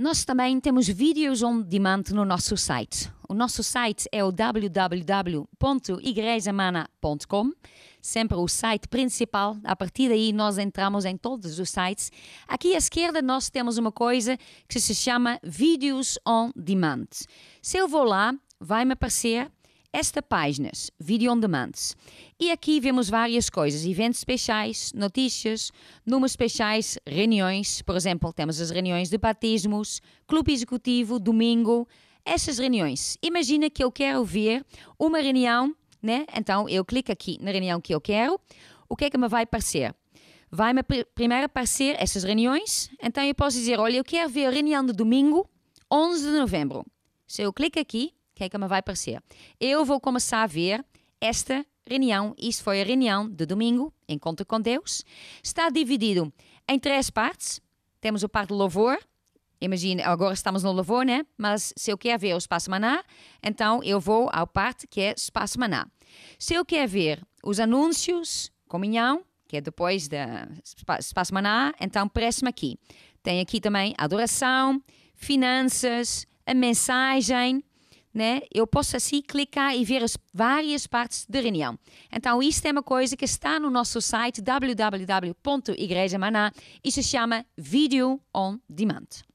Nós também temos vídeos on demand no nosso site. O nosso site é o www.igrejamana.com, sempre o site principal. A partir daí nós entramos em todos os sites. Aqui à esquerda nós temos uma coisa que se chama vídeos on demand. Se eu vou lá, vai me aparecer esta página, vídeo On Demand. E aqui vemos várias coisas, eventos especiais, notícias, números especiais, reuniões. Por exemplo, temos as reuniões de batismos, clube executivo, domingo. Essas reuniões. Imagina que eu quero ver uma reunião, né? Então eu clico aqui na reunião que eu quero. O que é que me vai aparecer? Vai-me primeiro aparecer essas reuniões. Então eu posso dizer, olha, eu quero ver a reunião de domingo, 11 de novembro. Se eu clico aqui, que é que me vai parecer? Eu vou começar a ver esta reunião, isto foi a reunião de domingo, Encontro com Deus, está dividido em três partes. Temos o parte louvor, imagina, agora estamos no louvor, né? Mas se eu quero ver o espaço maná, então eu vou ao parte que é espaço maná. Se eu quero ver os anúncios, comunhão, que é depois da espaço maná, então parece-me aqui. Tem aqui também adoração, finanças, a mensagem, né, eu posso assim clicar e ver as várias partes da reunião. Então, isto é uma coisa que está no nosso site www.igrejamaná e se chama Vídeo on Demand.